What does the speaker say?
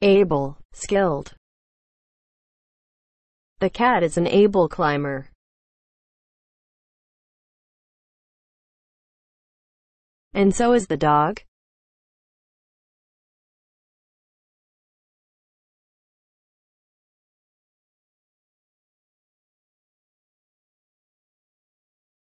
able, skilled. The cat is an able climber. And so is the dog.